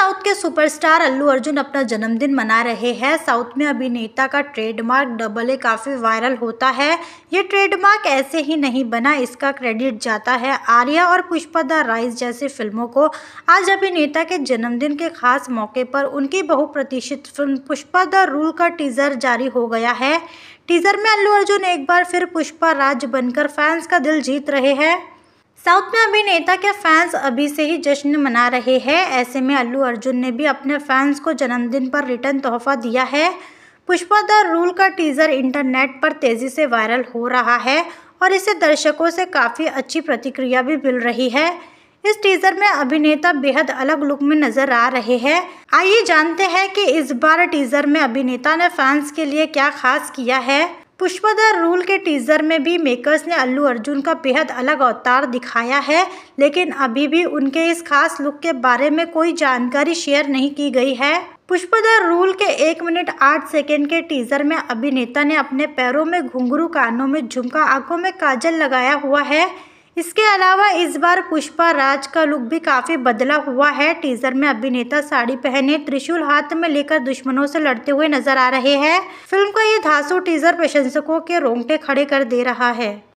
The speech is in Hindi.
साउथ के सुपरस्टार अल्लू अर्जुन अपना जन्मदिन मना रहे हैं साउथ में अभिनेता का ट्रेडमार्क डबल ए काफ़ी वायरल होता है ये ट्रेडमार्क ऐसे ही नहीं बना इसका क्रेडिट जाता है आर्या और पुष्पा द राइस जैसी फिल्मों को आज अभिनेता के जन्मदिन के खास मौके पर उनकी बहुप्रतीक्षित फिल्म पुष्पा द रूल का टीज़र जारी हो गया है टीज़र में अल्लू अर्जुन एक बार फिर पुष्पा राज बनकर फैंस का दिल जीत रहे हैं साउथ में अभिनेता के फैंस अभी से ही जश्न मना रहे हैं ऐसे में अल्लू अर्जुन ने भी अपने फैंस को जन्मदिन पर रिटर्न तोहफा दिया है पुष्पा द रूल का टीज़र इंटरनेट पर तेज़ी से वायरल हो रहा है और इसे दर्शकों से काफ़ी अच्छी प्रतिक्रिया भी मिल रही है इस टीजर में अभिनेता बेहद अलग लुक में नजर आ रहे हैं आइए जानते हैं कि इस बार टीजर में अभिनेता ने फैंस के लिए क्या खास किया है पुष्पधर रूल के टीजर में भी मेकर्स ने अल्लू अर्जुन का बेहद अलग अवतार दिखाया है लेकिन अभी भी उनके इस खास लुक के बारे में कोई जानकारी शेयर नहीं की गई है पुष्पधर रूल के एक मिनट आठ सेकेंड के टीजर में अभिनेता ने अपने पैरों में घुंघरू कानों में झुमका आंखों में काजल लगाया हुआ है इसके अलावा इस बार पुष्पा राज का लुक भी काफ़ी बदला हुआ है टीजर में अभिनेता साड़ी पहने त्रिशूल हाथ में लेकर दुश्मनों से लड़ते हुए नजर आ रहे हैं फिल्म का ये धासु टीजर प्रशंसकों के रोंगटे खड़े कर दे रहा है